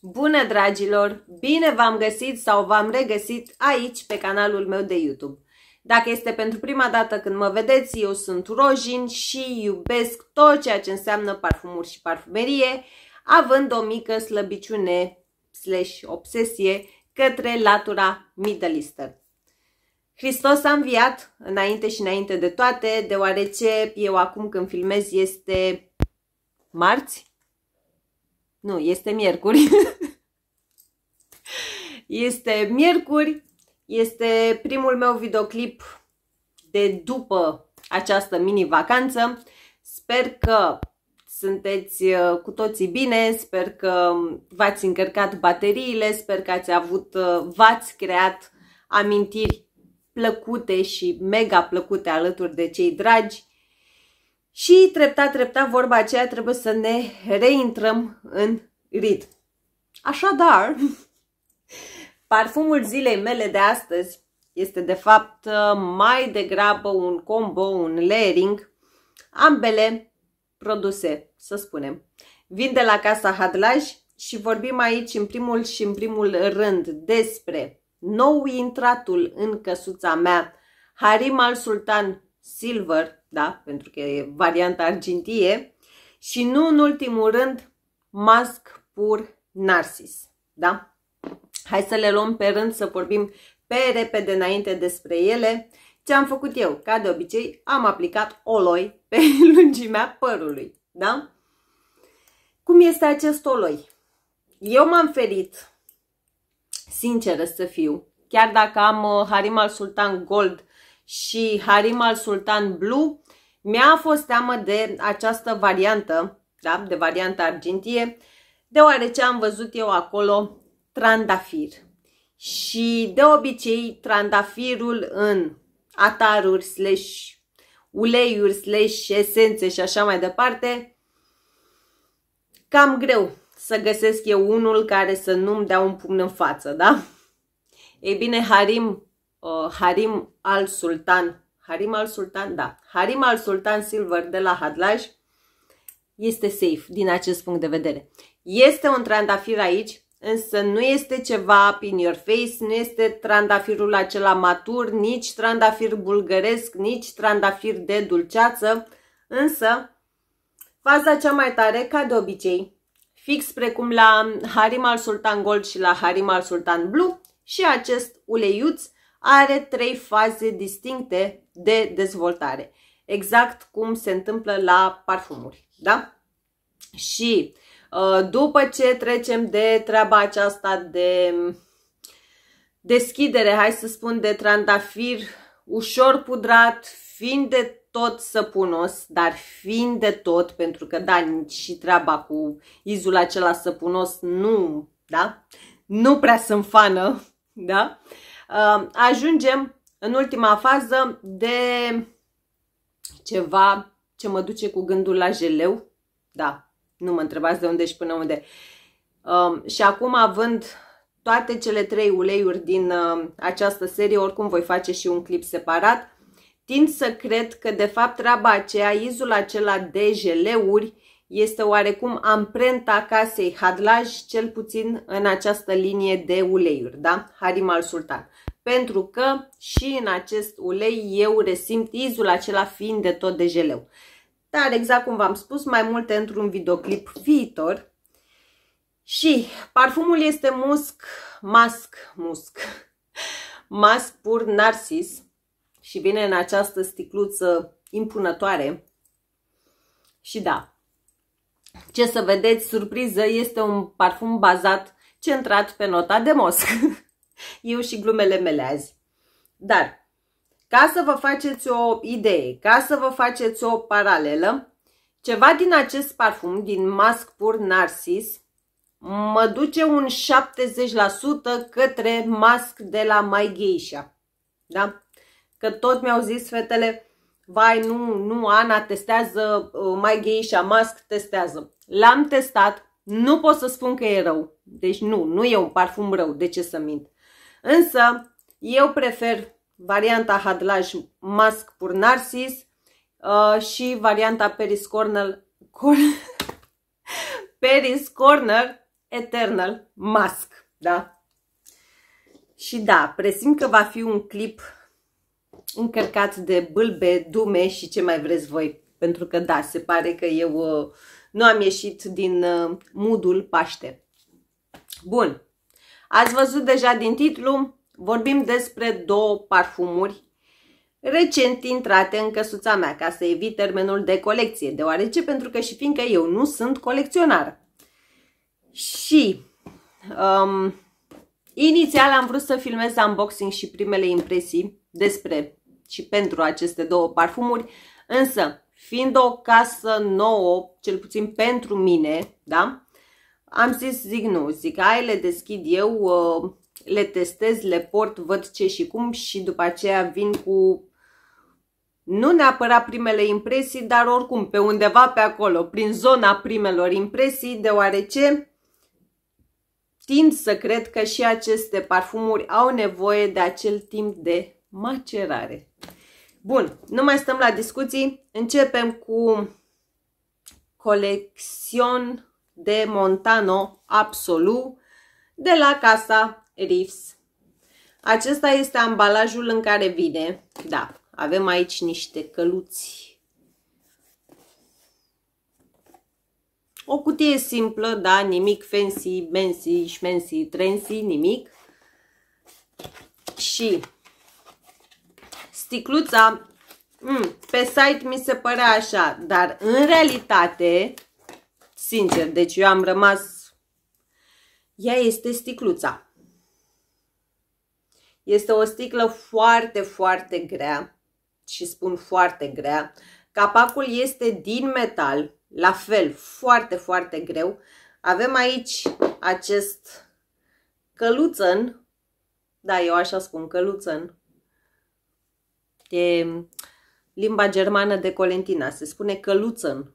Bună dragilor! Bine v-am găsit sau v-am regăsit aici pe canalul meu de YouTube. Dacă este pentru prima dată când mă vedeți, eu sunt Rojin și iubesc tot ceea ce înseamnă parfumuri și parfumerie, având o mică slăbiciune slash obsesie către latura Middle Eastern. Hristos a înviat înainte și înainte de toate, deoarece eu acum când filmez este marți? Nu, este miercuri. este miercuri, este primul meu videoclip de după această mini-vacanță. Sper că sunteți uh, cu toții bine, sper că v-ați încărcat bateriile, sper că ați avut, uh, v-ați creat amintiri plăcute și mega plăcute alături de cei dragi. Și treptat, treptat, vorba aceea trebuie să ne reintrăm în ritm. Așadar, parfumul zilei mele de astăzi este de fapt mai degrabă un combo, un layering, ambele produse, să spunem. Vin de la Casa Hadlaj și vorbim aici în primul și în primul rând despre nou intratul în căsuța mea, Harim al Sultan Silver, da, pentru că e varianta argintie, și nu în ultimul rând, Mask pur Narcis, da? Hai să le luăm pe rând să vorbim pe repede înainte despre ele. Ce am făcut eu? Ca de obicei, am aplicat oloi pe lungimea părului, da? Cum este acest oloi? Eu m-am ferit Sinceră să fiu. Chiar dacă am uh, Harim al Sultan Gold și Harim al Sultan Blue, mi-a fost teamă de această variantă, da? de varianta argintie, deoarece am văzut eu acolo trandafir. Și de obicei trandafirul în ataruri slash uleiuri slash esențe și așa mai departe, cam greu să găsesc eu unul care să nu-mi dea un pumn în față, da? Ei bine, Harim, uh, Harim al Sultan, Harim al Sultan, da, Harim al Sultan Silver de la Hadlaj este safe din acest punct de vedere. Este un trandafir aici, însă nu este ceva in your face, nu este trandafirul acela matur, nici trandafir bulgăresc, nici trandafir de dulceață, însă faza cea mai tare, ca de obicei, fix precum la Harim al Sultan Gold și la Harim al Sultan Blue și acest uleiuț are trei faze distincte de dezvoltare, exact cum se întâmplă la parfumuri, da? Și uh, după ce trecem de treaba aceasta de deschidere, hai să spun, de trandafir ușor pudrat, fiind de tot săpunos, dar fiind de tot, pentru că da, nici și treaba cu izul acela săpunos nu, da? Nu prea sunt fană, da? Uh, ajungem în ultima fază de ceva ce mă duce cu gândul la jeleu, da, nu mă întrebați de unde și până unde. Um, și acum având toate cele trei uleiuri din uh, această serie, oricum voi face și un clip separat, Tind să cred că de fapt treaba aceea, izul acela de jeleuri, este oarecum amprenta casei Hadlaj, cel puțin în această linie de uleiuri, da? Harim al Sultan. Pentru că și în acest ulei eu resimt izul acela fiind de tot de jeleu. Dar exact cum v-am spus, mai multe într-un videoclip viitor. Și parfumul este musc, masc, musc, masc pur narcis și vine în această sticluță impunătoare. Și da, ce să vedeți, surpriză, este un parfum bazat, centrat pe nota de mosc. Eu și glumele mele azi. Dar, ca să vă faceți o idee, ca să vă faceți o paralelă, ceva din acest parfum, din Mask Pur Narcis, mă duce un 70% către mask de la My Geisha. Da? Că tot mi-au zis fetele, vai, nu, nu, Ana, testează mai mai gheisha, mask, testează. L-am testat, nu pot să spun că e rău. Deci nu, nu e un parfum rău, de ce să mint. Însă, eu prefer varianta Hadlaj Mask Pur Narcis uh, și varianta Peris Corner, Cor Peris Corner Eternal Mask. Da? Și da, presim că va fi un clip încărcați de bâlbe, dume și ce mai vreți voi. Pentru că da, se pare că eu uh, nu am ieșit din uh, modul Paște. Bun, ați văzut deja din titlu, vorbim despre două parfumuri recent intrate în căsuța mea ca să evit termenul de colecție, deoarece pentru că și fiindcă eu nu sunt colecționar. Și um, inițial am vrut să filmez unboxing și primele impresii despre și pentru aceste două parfumuri, însă fiind o casă nouă, cel puțin pentru mine, da? Am zis, zic nu, zic, hai le deschid eu, uh, le testez, le port, văd ce și cum și după aceea vin cu nu neapărat primele impresii, dar oricum pe undeva pe acolo, prin zona primelor impresii, deoarece tind să cred că și aceste parfumuri au nevoie de acel timp de macerare. Bun, nu mai stăm la discuții. Începem cu colecțion de Montano Absolu de la Casa Riffs. Acesta este ambalajul în care vine. Da, avem aici niște căluți. O cutie simplă, da, nimic fancy, mensi, șmensi, trensi, nimic. Și sticluța mm, pe site mi se părea așa, dar în realitate, sincer, deci eu am rămas, ea este sticluța. Este o sticlă foarte, foarte grea și spun foarte grea. Capacul este din metal, la fel, foarte, foarte greu. Avem aici acest căluțăn, da, eu așa spun, căluțăn, E limba germană de Colentina, se spune căluțăn.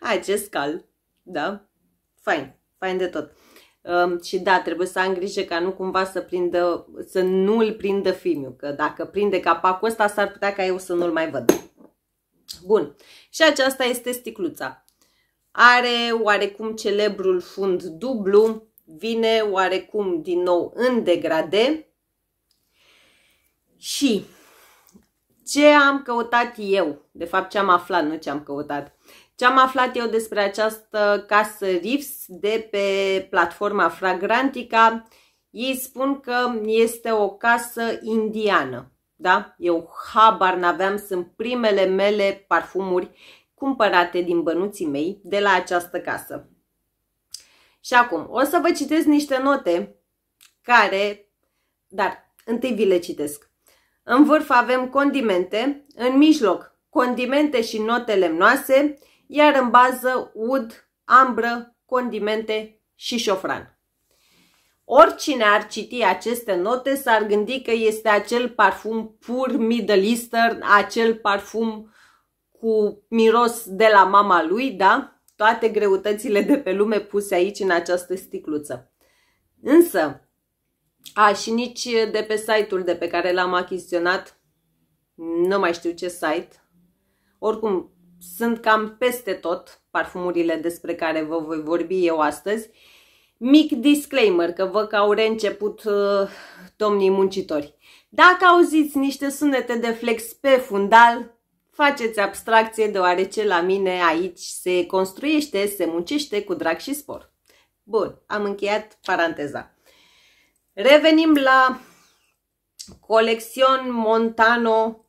Acest cal, da? Fain, fain de tot. Um, și da, trebuie să am grijă ca nu cumva să prindă, să nu îl prindă fimiu, că dacă prinde capacul ăsta s-ar putea ca eu să nu-l mai văd. Bun, și aceasta este sticluța. Are oarecum celebrul fund dublu, vine oarecum din nou în degrade, și ce am căutat eu, de fapt ce am aflat, nu ce am căutat, ce am aflat eu despre această casă Riffs de pe platforma Fragrantica, ei spun că este o casă indiană, da? Eu habar n-aveam, sunt primele mele parfumuri cumpărate din bănuții mei de la această casă. Și acum, o să vă citesc niște note care, dar întâi vi le citesc. În vârf avem condimente, în mijloc condimente și note lemnoase, iar în bază ud, ambră, condimente și șofran. Oricine ar citi aceste note s-ar gândi că este acel parfum pur Middle Eastern, acel parfum cu miros de la mama lui, da? Toate greutățile de pe lume puse aici în această sticluță. Însă, a, și nici de pe site-ul de pe care l-am achiziționat, nu mai știu ce site. Oricum, sunt cam peste tot parfumurile despre care vă voi vorbi eu astăzi. Mic disclaimer, că vă că au reînceput uh, domnii muncitori. Dacă auziți niște sunete de flex pe fundal, faceți abstracție deoarece la mine aici se construiește, se muncește cu drag și spor. Bun, am încheiat paranteza. Revenim la Colecțion Montano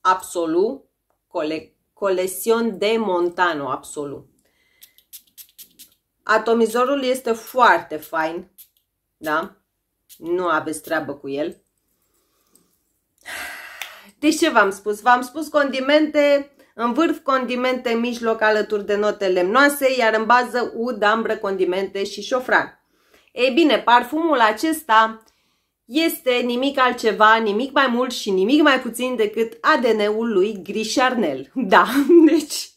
Absolu. Cole Colecțion de Montano Absolu. Atomizorul este foarte fain. Da? Nu aveți treabă cu el. Deci ce v-am spus? V-am spus condimente, în vârf condimente în mijloc alături de note lemnoase, iar în bază ud, ambră, condimente și șofran. Ei bine, parfumul acesta este nimic altceva, nimic mai mult și nimic mai puțin decât ADN-ul lui Gris Da, deci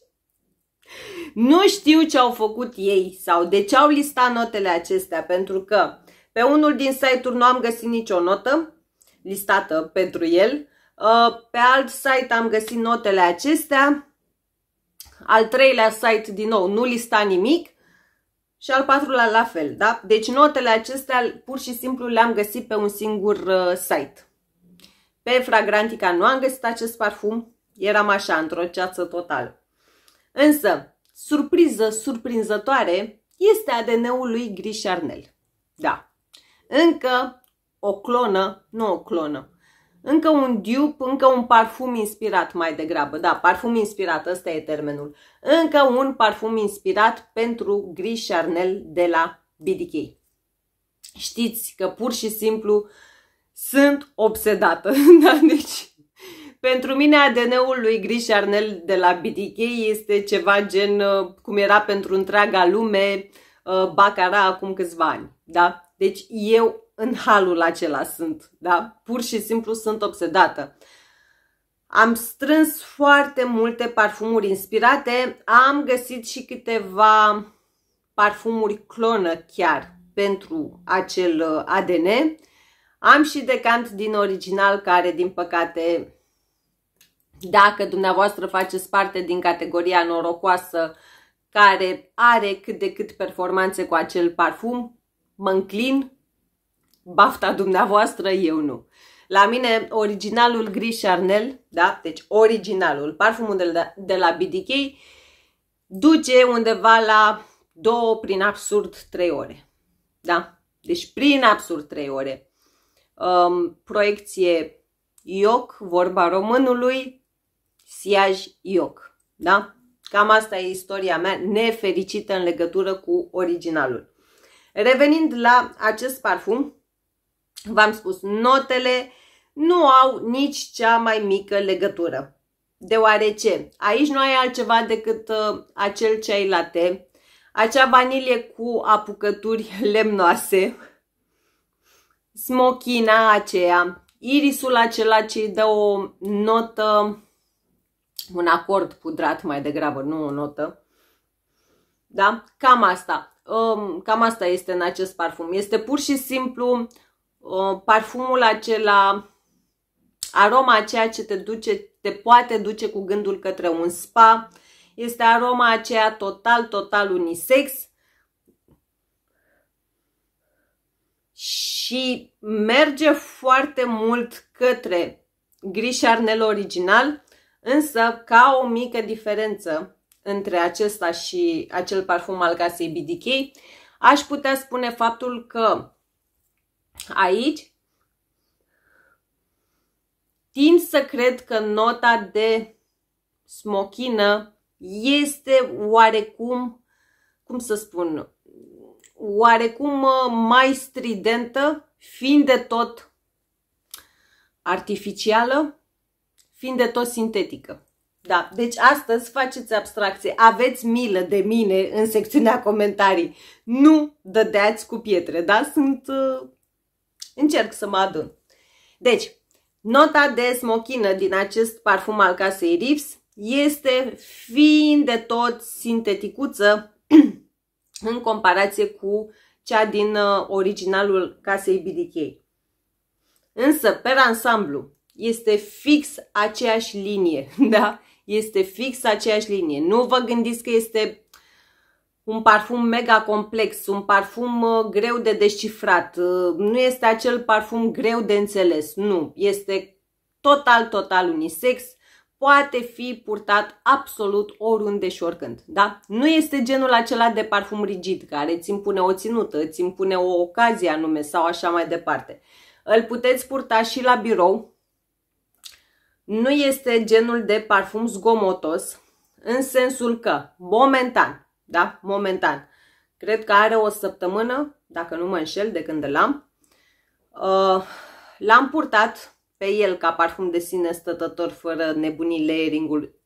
nu știu ce au făcut ei sau de ce au listat notele acestea, pentru că pe unul din site-uri nu am găsit nicio notă listată pentru el, uh, pe alt site am găsit notele acestea, al treilea site din nou nu lista nimic, și al patrulea la fel, da? Deci notele acestea pur și simplu le-am găsit pe un singur uh, site. Pe Fragrantica nu am găsit acest parfum, eram așa, într-o ceață totală. Însă, surpriză surprinzătoare, este ADN-ul lui Gris Charnel. Da, încă o clonă, nu o clonă, încă un dupe, încă un parfum inspirat mai degrabă. Da, parfum inspirat, ăsta e termenul. Încă un parfum inspirat pentru gri Charnel de la BDK. Știți că pur și simplu sunt obsedată. Da, deci pentru mine ADN-ul lui Gris Arnel de la BDK este ceva gen uh, cum era pentru întreaga lume uh, Bacara acum câțiva ani. Da? Deci eu în halul acela sunt, da? Pur și simplu sunt obsedată. Am strâns foarte multe parfumuri inspirate, am găsit și câteva parfumuri clonă chiar pentru acel uh, ADN. Am și decant din original care, din păcate, dacă dumneavoastră faceți parte din categoria norocoasă care are cât de cât performanțe cu acel parfum, mă înclin bafta dumneavoastră, eu nu. La mine, originalul gris Charnel, da? Deci originalul, parfumul de la, de la BDK, duce undeva la două prin absurd, trei ore. Da? Deci prin absurd trei ore. Um, proiecție IOC, vorba românului, siaj IOC. Da? Cam asta e istoria mea nefericită în legătură cu originalul. Revenind la acest parfum, V-am spus, notele nu au nici cea mai mică legătură. Deoarece aici nu ai altceva decât uh, acel ceai latte, acea vanilie cu apucături lemnoase, smochina aceea, irisul acela ce dă o notă, un acord pudrat mai degrabă, nu o notă. Da? Cam asta. Um, cam asta este în acest parfum. Este pur și simplu parfumul acela, aroma aceea ce te duce, te poate duce cu gândul către un spa, este aroma aceea total, total unisex și merge foarte mult către gri original, însă ca o mică diferență între acesta și acel parfum al casei BDK, aș putea spune faptul că aici tind să cred că nota de smochină este oarecum, cum să spun, oarecum uh, mai stridentă, fiind de tot artificială, fiind de tot sintetică. Da, deci astăzi faceți abstracție, aveți milă de mine în secțiunea comentarii, nu dădeați cu pietre, da? Sunt uh, Încerc să mă adun. Deci, nota de smochină din acest parfum al casei Rips este fiind de tot sinteticuță în comparație cu cea din uh, originalul casei BDK. Însă, pe ansamblu, este fix aceeași linie, da? Este fix aceeași linie. Nu vă gândiți că este un parfum mega complex, un parfum uh, greu de descifrat. Uh, nu este acel parfum greu de înțeles, nu. Este total, total unisex, poate fi purtat absolut oriunde și oricând, da? Nu este genul acela de parfum rigid care îți impune o ținută, îți impune o ocazie anume sau așa mai departe. Îl puteți purta și la birou. Nu este genul de parfum zgomotos, în sensul că, momentan, da? Momentan. Cred că are o săptămână, dacă nu mă înșel, de când l-am. Uh, l-am purtat pe el ca parfum de sine stătător fără nebunii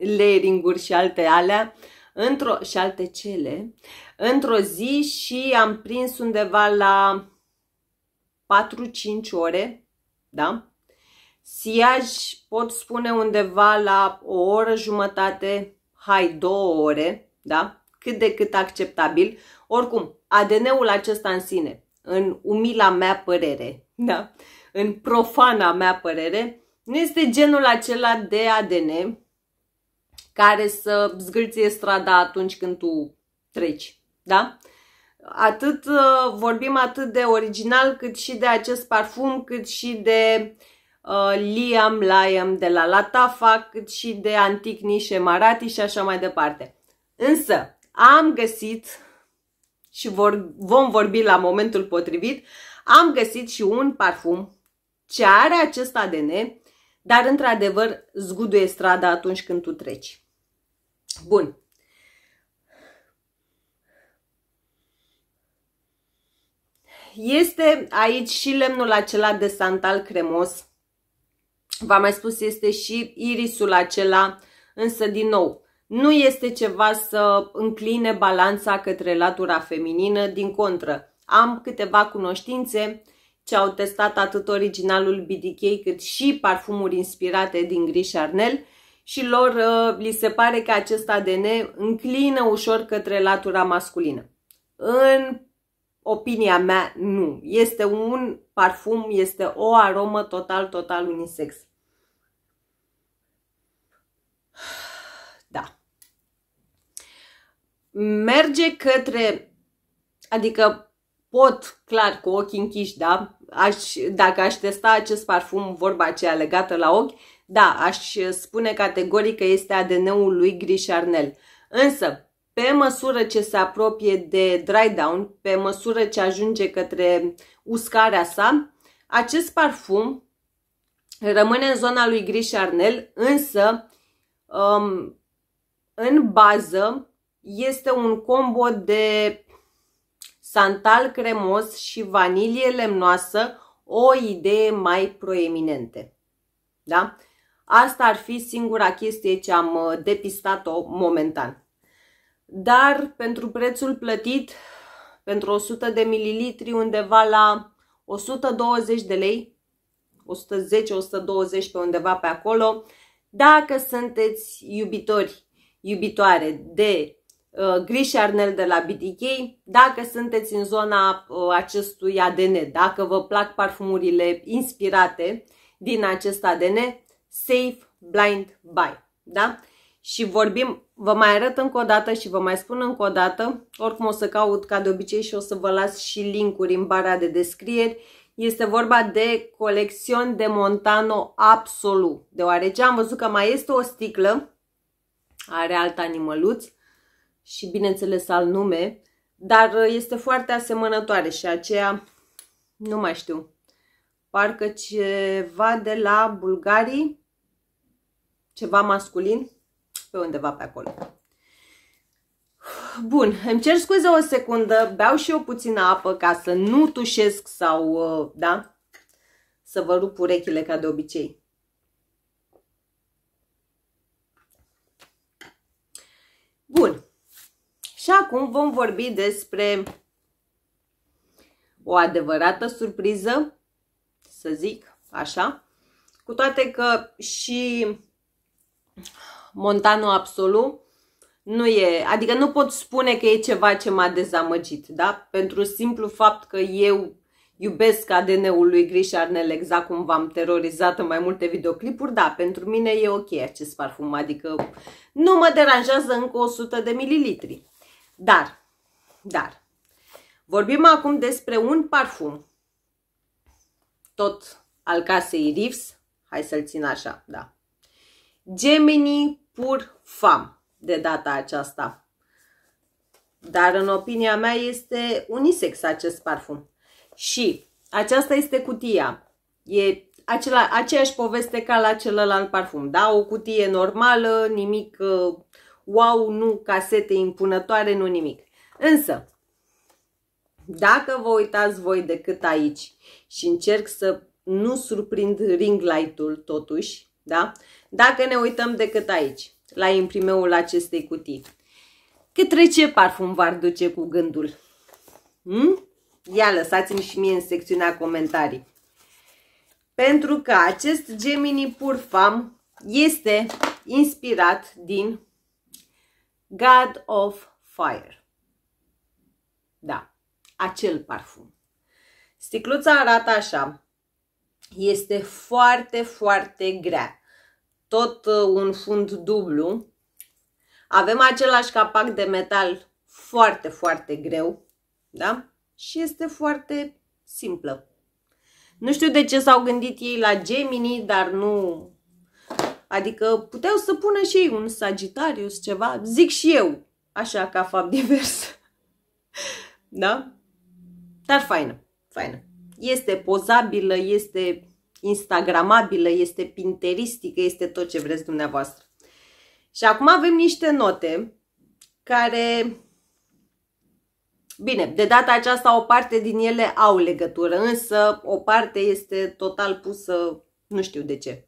layering-uri, și alte alea într-o, și alte cele într-o zi și am prins undeva la 4-5 ore, da? Siaj pot spune undeva la o oră jumătate, hai două ore, da? cât de cât acceptabil. Oricum, ADN-ul acesta în sine, în umila mea părere, da? în profana mea părere, nu este genul acela de ADN care să zgârție strada atunci când tu treci. Da? Atât uh, vorbim atât de original cât și de acest parfum, cât și de uh, Liam Liam de la Latafa, cât și de Antic Nișe Marati și așa mai departe. Însă, am găsit și vor, vom vorbi la momentul potrivit, am găsit și un parfum ce are acest ADN, dar într-adevăr zguduie strada atunci când tu treci. Bun. Este aici și lemnul acela de santal cremos. V-am mai spus, este și irisul acela, însă din nou, nu este ceva să încline balanța către latura feminină, din contră. Am câteva cunoștințe ce au testat atât originalul BDK cât și parfumuri inspirate din Gris Charnel și lor uh, li se pare că acest ADN înclină ușor către latura masculină. În opinia mea, nu. Este un parfum, este o aromă total, total unisex. merge către, adică pot, clar, cu ochii închiși, da, aș, dacă aș testa acest parfum, vorba aceea legată la ochi, da, aș spune categoric că este ADN-ul lui Grisharnel. Însă, pe măsură ce se apropie de dry down, pe măsură ce ajunge către uscarea sa, acest parfum rămâne în zona lui Grisharnel, însă um, în bază este un combo de santal cremos și vanilie lemnoasă, o idee mai proeminente. Da? Asta ar fi singura chestie ce am uh, depistat-o momentan. Dar pentru prețul plătit, pentru 100 de mililitri, undeva la 120 de lei, 110-120 pe undeva pe acolo, dacă sunteți iubitori, iubitoare de Uh, Gris Arnel de la BDK. dacă sunteți în zona uh, acestui ADN, dacă vă plac parfumurile inspirate din acest ADN, Safe Blind Buy. Da? Și vorbim, vă mai arăt încă o dată și vă mai spun încă o dată, oricum o să caut ca de obicei și o să vă las și linkuri în bara de descrieri, este vorba de colecțion de Montano Absolut, deoarece am văzut că mai este o sticlă, are alt animăluț, și bineînțeles al nume, dar uh, este foarte asemănătoare și aceea nu mai știu. Parcă ceva de la bulgarii, ceva masculin, pe undeva pe acolo. Bun, îmi cer scuze o secundă, beau și eu puțină apă ca să nu tușesc sau, uh, da, să vă rup urechile ca de obicei. Bun, și acum vom vorbi despre o adevărată surpriză, să zic așa, cu toate că și Montano Absolu nu e, adică nu pot spune că e ceva ce m-a dezamăgit, da? Pentru simplu fapt că eu iubesc ADN-ul lui Grish Arnel, exact cum v-am terorizat în mai multe videoclipuri, da, pentru mine e ok acest parfum, adică nu mă deranjează încă 100 de mililitri. Dar, dar, vorbim acum despre un parfum, tot al casei Reeves, hai să-l țin așa, da. Gemini Pur Fam, de data aceasta. Dar, în opinia mea, este unisex acest parfum. Și aceasta este cutia. E acela, aceeași poveste ca la celălalt parfum, da? O cutie normală, nimic uh, wow, nu casete impunătoare, nu nimic. Însă, dacă vă uitați voi decât aici și încerc să nu surprind ring light-ul totuși, da? Dacă ne uităm decât aici, la imprimeul acestei cutii, către ce parfum v-ar duce cu gândul? Hmm? Ia lăsați-mi și mie în secțiunea comentarii. Pentru că acest Gemini Purfam este inspirat din God of Fire. Da, acel parfum. Sticluța arată așa. Este foarte, foarte grea. Tot uh, un fund dublu. Avem același capac de metal foarte, foarte greu. Da? Și este foarte simplă. Nu știu de ce s-au gândit ei la Gemini, dar nu Adică puteau să pună și ei un Sagitarius, ceva, zic și eu, așa ca fapt divers. da? Dar faină, faină. Este pozabilă, este instagramabilă, este pinteristică, este tot ce vreți dumneavoastră. Și acum avem niște note care, bine, de data aceasta o parte din ele au legătură, însă o parte este total pusă, nu știu de ce,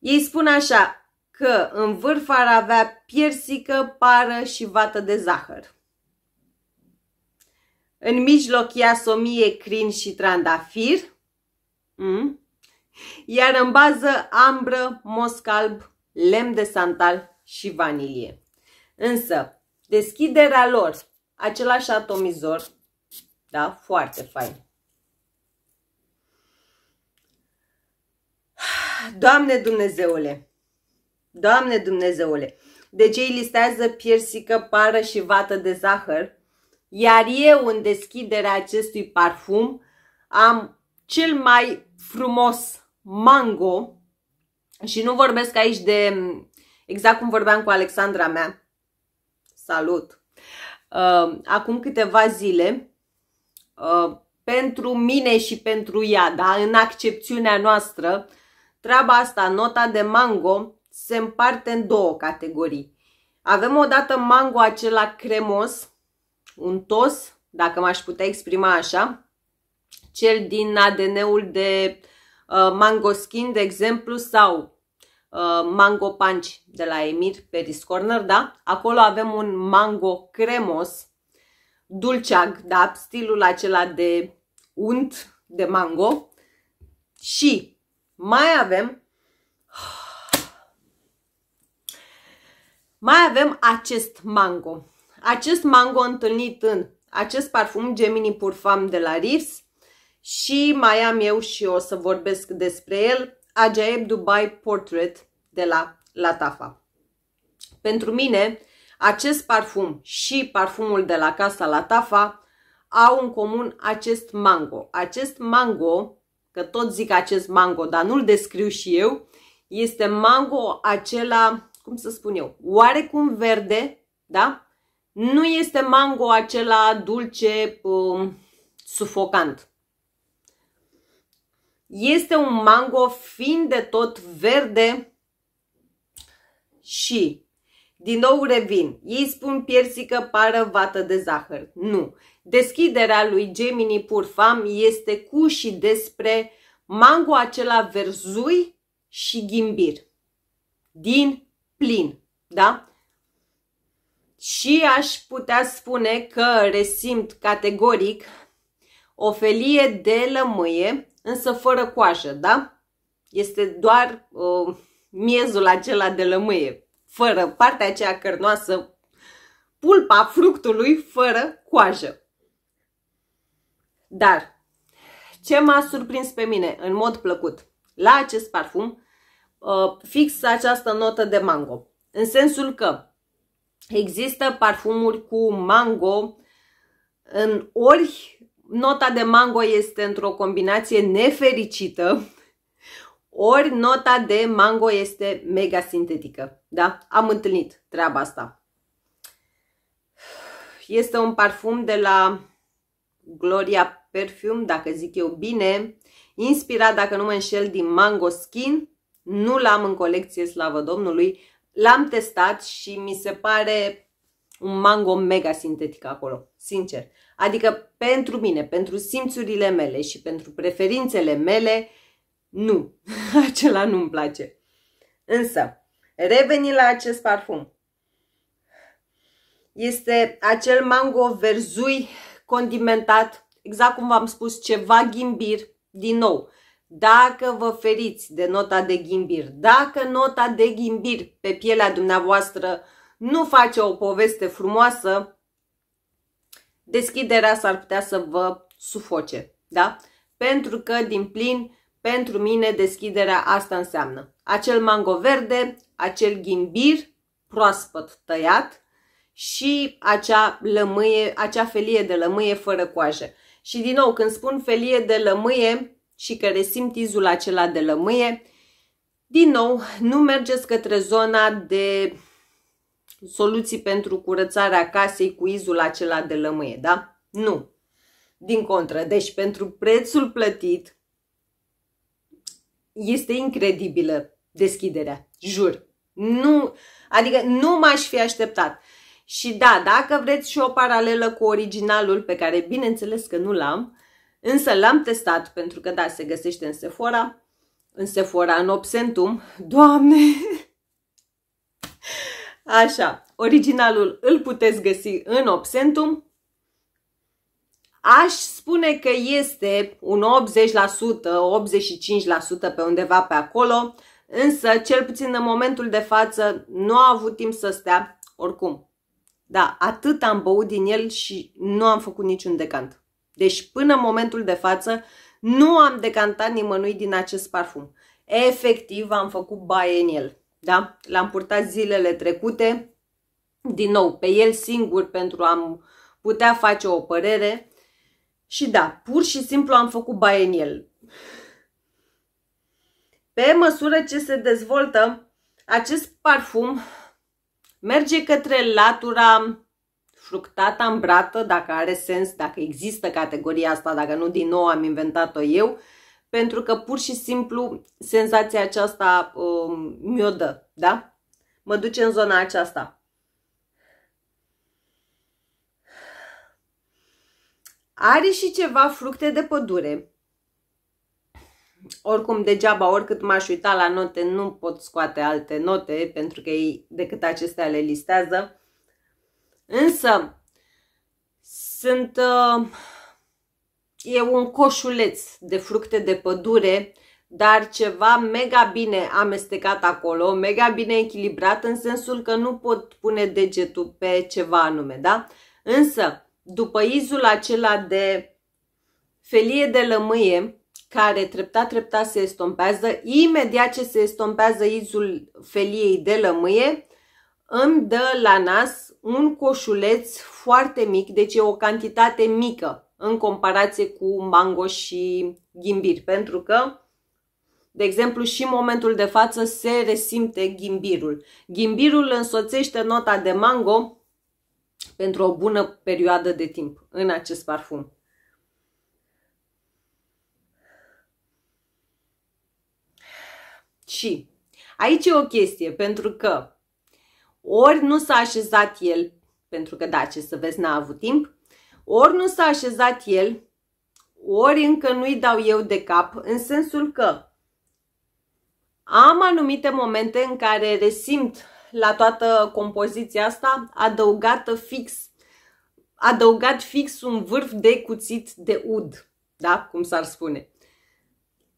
ei spun așa că în vârf ar avea piersică, pară și vată de zahăr. În mijloc ia somie, crin și trandafir. Mm. Iar în bază ambră, moscalb, lemn de santal și vanilie. Însă, deschiderea lor, același atomizor, da, foarte fain. Doamne Dumnezeule! Doamne Dumnezeule! Deci ei listează piersică, pară și vată de zahăr, iar eu în deschiderea acestui parfum am cel mai frumos mango și nu vorbesc aici de exact cum vorbeam cu Alexandra mea. Salut! Uh, acum câteva zile uh, pentru mine și pentru ea, da? în accepțiunea noastră, Treaba asta, nota de mango, se împarte în două categorii. Avem odată mango acela cremos, untos, dacă m-aș putea exprima așa, cel din ADN-ul de uh, mango skin, de exemplu, sau uh, mango punch de la Emir Peris Corner, da? Acolo avem un mango cremos, dulceag, da? Stilul acela de unt de mango și mai avem mai avem acest mango. Acest mango întâlnit în acest parfum Gemini Purfam de la Reeves și mai am eu și o să vorbesc despre el, Ajaib Dubai Portrait de la Latafa. Pentru mine, acest parfum și parfumul de la Casa Latafa au în comun acest mango. Acest mango că tot zic acest mango, dar nu-l descriu și eu, este mango acela, cum să spun eu, oarecum verde, da? Nu este mango acela dulce, um, sufocant. Este un mango fin de tot verde și, din nou revin, ei spun piersică pară vată de zahăr. Nu, Deschiderea lui Gemini Purfam este cu și despre mango acela verzui și ghimbir. Din plin, da? Și aș putea spune că resimt categoric o felie de lămâie, însă fără coajă, da? Este doar uh, miezul acela de lămâie, fără partea aceea cărnoasă, pulpa fructului fără coajă. Dar ce m-a surprins pe mine în mod plăcut la acest parfum, uh, fix această notă de mango. În sensul că există parfumuri cu mango în ori nota de mango este într-o combinație nefericită, ori nota de mango este mega sintetică. Da? Am întâlnit treaba asta. Este un parfum de la Gloria Perfume, dacă zic eu bine, inspirat, dacă nu mă înșel, din Mango Skin. Nu l-am în colecție, slavă Domnului. L-am testat și mi se pare un mango mega sintetic acolo, sincer. Adică pentru mine, pentru simțurile mele și pentru preferințele mele, nu, acela nu-mi place. Însă, reveni la acest parfum. Este acel mango verzui condimentat Exact cum v-am spus, ceva ghimbir, din nou, dacă vă feriți de nota de ghimbir, dacă nota de ghimbir pe pielea dumneavoastră nu face o poveste frumoasă, deschiderea s-ar putea să vă sufoce, da? Pentru că, din plin, pentru mine deschiderea asta înseamnă acel mango verde, acel ghimbir proaspăt tăiat și acea lămâie, acea felie de lămâie fără coajă. Și din nou, când spun felie de lămâie și că resimt izul acela de lămâie, din nou, nu mergeți către zona de soluții pentru curățarea casei cu izul acela de lămâie, da? Nu. Din contră, deci pentru prețul plătit este incredibilă deschiderea, jur. Nu, adică nu m-aș fi așteptat. Și da, dacă vreți și o paralelă cu originalul, pe care bineînțeles că nu l-am, însă l-am testat pentru că da, se găsește în Sephora, în Sephora, în Obsentum. Doamne! Așa, originalul îl puteți găsi în Obsentum. Aș spune că este un 80%, 85% pe undeva pe acolo, însă cel puțin în momentul de față nu a avut timp să stea oricum da, atât am băut din el și nu am făcut niciun decant. Deci până în momentul de față nu am decantat nimănui din acest parfum. Efectiv am făcut baie în el. Da? L-am purtat zilele trecute, din nou, pe el singur pentru a putea face o părere. Și da, pur și simplu am făcut baie în el. Pe măsură ce se dezvoltă, acest parfum merge către latura fructată, ambrată, dacă are sens, dacă există categoria asta, dacă nu din nou am inventat-o eu, pentru că pur și simplu senzația aceasta uh, mi-o dă, da? Mă duce în zona aceasta. Are și ceva fructe de pădure, oricum degeaba, oricât m-aș uita la note, nu pot scoate alte note pentru că ei decât acestea le listează. Însă sunt uh, e un coșuleț de fructe de pădure, dar ceva mega bine amestecat acolo, mega bine echilibrat în sensul că nu pot pune degetul pe ceva anume, da? Însă, după izul acela de felie de lămâie, care treptat, treptat se estompează. Imediat ce se estompează izul feliei de lămâie, îmi dă la nas un coșuleț foarte mic, deci e o cantitate mică în comparație cu mango și ghimbir, pentru că de exemplu, și în momentul de față se resimte ghimbirul. Ghimbirul însoțește nota de mango pentru o bună perioadă de timp în acest parfum. ci. Aici e o chestie, pentru că ori nu s-a așezat el, pentru că da, ce să vezi, n-a avut timp, ori nu s-a așezat el, ori încă nu-i dau eu de cap, în sensul că am anumite momente în care resimt la toată compoziția asta adăugată fix, adăugat fix un vârf de cuțit de ud, da? cum s-ar spune.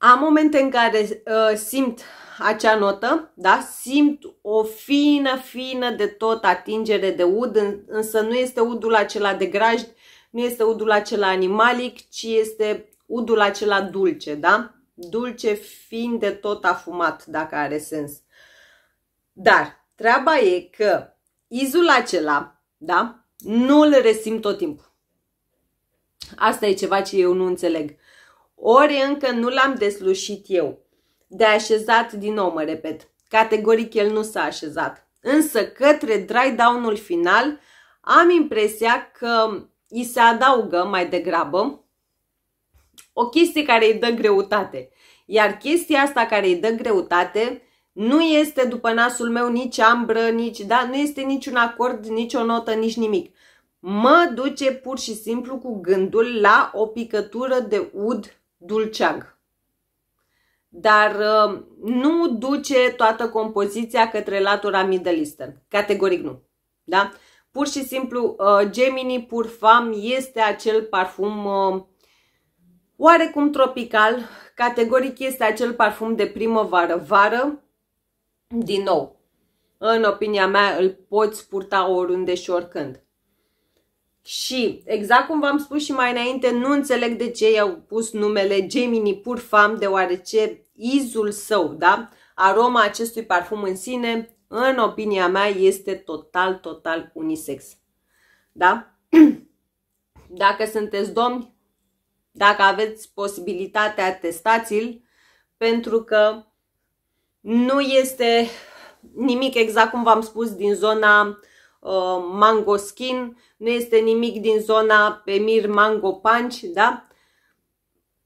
Am momente în care uh, simt acea notă, da? Simt o fină, fină de tot atingere de ud, însă nu este udul acela de grajd, nu este udul acela animalic, ci este udul acela dulce, da? Dulce fiind de tot afumat, dacă are sens. Dar treaba e că izul acela, da? Nu îl resimt tot timpul. Asta e ceva ce eu nu înțeleg ori încă nu l-am deslușit eu. De așezat din nou, mă repet. Categoric el nu s-a așezat. Însă către dry down-ul final am impresia că îi se adaugă mai degrabă o chestie care îi dă greutate. Iar chestia asta care îi dă greutate nu este după nasul meu nici ambră, nici, da, nu este niciun acord, nici o notă, nici nimic. Mă duce pur și simplu cu gândul la o picătură de ud dulceag. Dar uh, nu duce toată compoziția către latura Middle Eastern. Categoric nu. Da? Pur și simplu, uh, Gemini Pur Fam este acel parfum uh, oarecum tropical. Categoric este acel parfum de primăvară-vară. Din nou, în opinia mea, îl poți purta oriunde și oricând. Și, exact cum v-am spus și mai înainte, nu înțeleg de ce i-au pus numele Gemini Pur Fam, deoarece izul său, da? Aroma acestui parfum în sine, în opinia mea, este total, total unisex. Da? Dacă sunteți domni, dacă aveți posibilitatea, testați-l, pentru că nu este nimic exact cum v-am spus din zona Uh, mango skin, nu este nimic din zona Emir Mango Punch, da?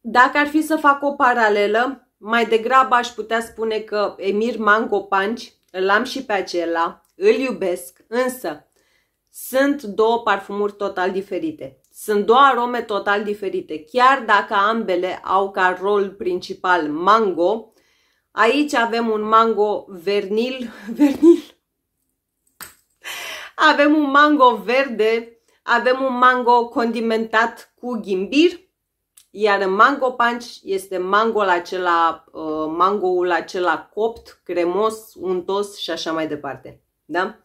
Dacă ar fi să fac o paralelă, mai degrabă aș putea spune că Emir Mango Punch îl am și pe acela, îl iubesc, însă sunt două parfumuri total diferite. Sunt două arome total diferite. Chiar dacă ambele au ca rol principal mango, aici avem un mango vernil, vernil, avem un mango verde, avem un mango condimentat cu ghimbir, iar în mango punch este mango acela, uh, mangoul acela copt, cremos, untos și așa mai departe. Da?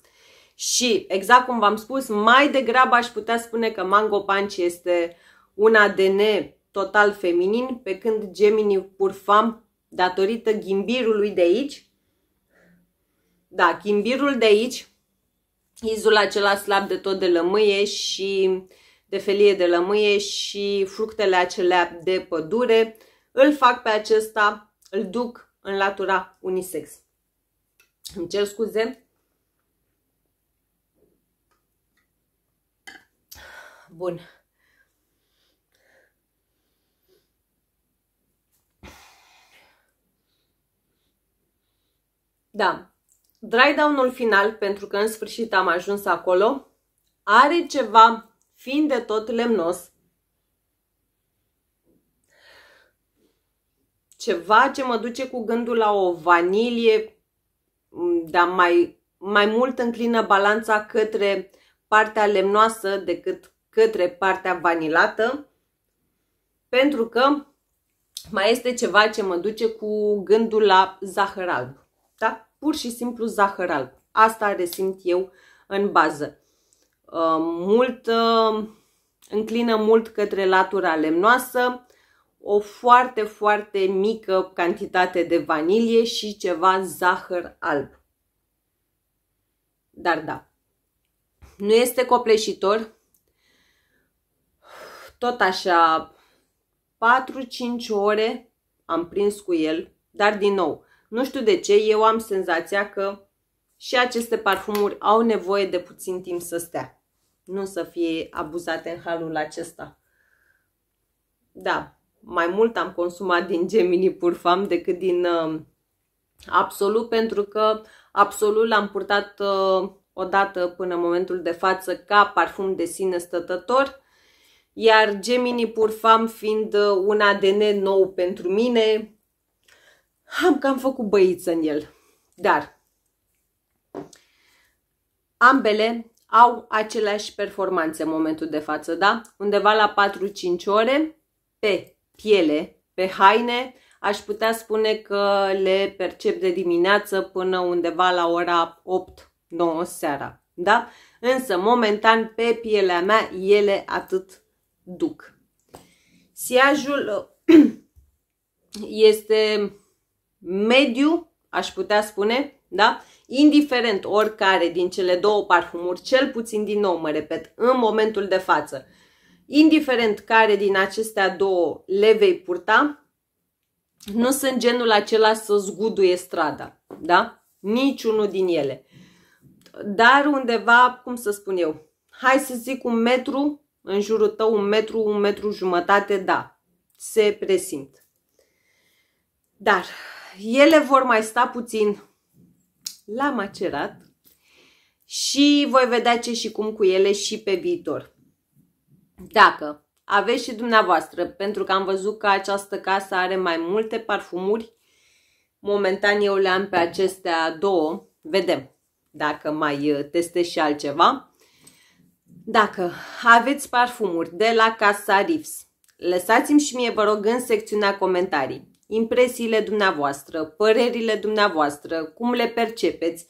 Și, exact cum v-am spus, mai degrabă aș putea spune că mango punch este un ADN total feminin, pe când Gemini Purfam, datorită ghimbirului de aici, da, ghimbirul de aici izul acela slab de tot de lămâie și de felie de lămâie și fructele acelea de pădure. Îl fac pe acesta, îl duc în latura unisex. Îmi cer scuze. Bun. Da, Dry down-ul final, pentru că în sfârșit am ajuns acolo, are ceva fiind de tot lemnos. Ceva ce mă duce cu gândul la o vanilie, dar mai, mai mult înclină balanța către partea lemnoasă decât către partea vanilată, pentru că mai este ceva ce mă duce cu gândul la zahăr alb. Da? pur și simplu zahăr alb. Asta resimt eu în bază. Uh, mult, uh, înclină mult către latura lemnoasă, o foarte, foarte mică cantitate de vanilie și ceva zahăr alb. Dar da, nu este copleșitor, tot așa 4-5 ore am prins cu el, dar din nou, nu știu de ce, eu am senzația că și aceste parfumuri au nevoie de puțin timp să stea. Nu să fie abuzate în halul acesta. Da, mai mult am consumat din Gemini Purfam decât din uh, Absolut, pentru că Absolut l-am purtat uh, odată până în momentul de față ca parfum de sine stătător, iar Gemini Purfam fiind uh, un ADN nou pentru mine, am cam făcut băiță în el. Dar ambele au aceleași performanțe în momentul de față, da? Undeva la 4-5 ore pe piele, pe haine, aș putea spune că le percep de dimineață până undeva la ora 8-9 seara, da? Însă, momentan, pe pielea mea, ele atât duc. Siajul este mediu, aș putea spune, da? Indiferent oricare din cele două parfumuri, cel puțin din nou, mă repet, în momentul de față, indiferent care din acestea două le vei purta, nu sunt genul acela să zguduie strada, da? Niciunul din ele. Dar undeva, cum să spun eu, hai să zic un metru în jurul tău, un metru, un metru jumătate, da, se presimt. Dar ele vor mai sta puțin la macerat și voi vedea ce și cum cu ele și pe viitor. Dacă aveți și dumneavoastră, pentru că am văzut că această casă are mai multe parfumuri, momentan eu le am pe acestea două, vedem dacă mai uh, testez și altceva. Dacă aveți parfumuri de la Casa Riffs, lăsați-mi și mie, vă rog, în secțiunea comentarii impresiile dumneavoastră, părerile dumneavoastră, cum le percepeți.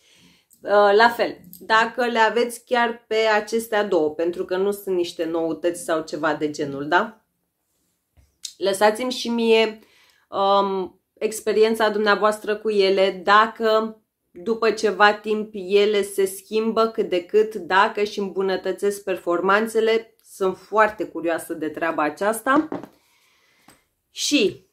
Uh, la fel, dacă le aveți chiar pe acestea două, pentru că nu sunt niște noutăți sau ceva de genul, da? Lăsați-mi și mie um, experiența dumneavoastră cu ele, dacă după ceva timp ele se schimbă cât de cât, dacă și îmbunătățesc performanțele, sunt foarte curioasă de treaba aceasta. Și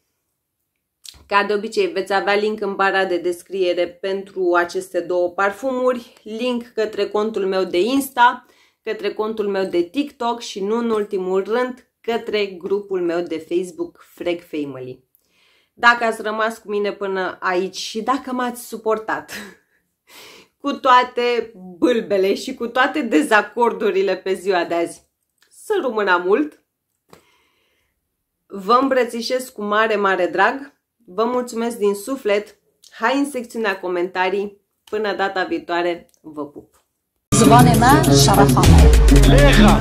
ca de obicei, veți avea link în bara de descriere pentru aceste două parfumuri, link către contul meu de Insta, către contul meu de TikTok și nu în ultimul rând către grupul meu de Facebook Frag Family. Dacă ați rămas cu mine până aici și dacă m-ați suportat cu toate bâlbele și cu toate dezacordurile pe ziua de azi, să rămână mult! Vă îmbrățișez cu mare, mare drag! Vă mulțumesc din suflet. Hai în secțiunea comentarii. Până data viitoare, vă pup! Zvonina Șarafanoa.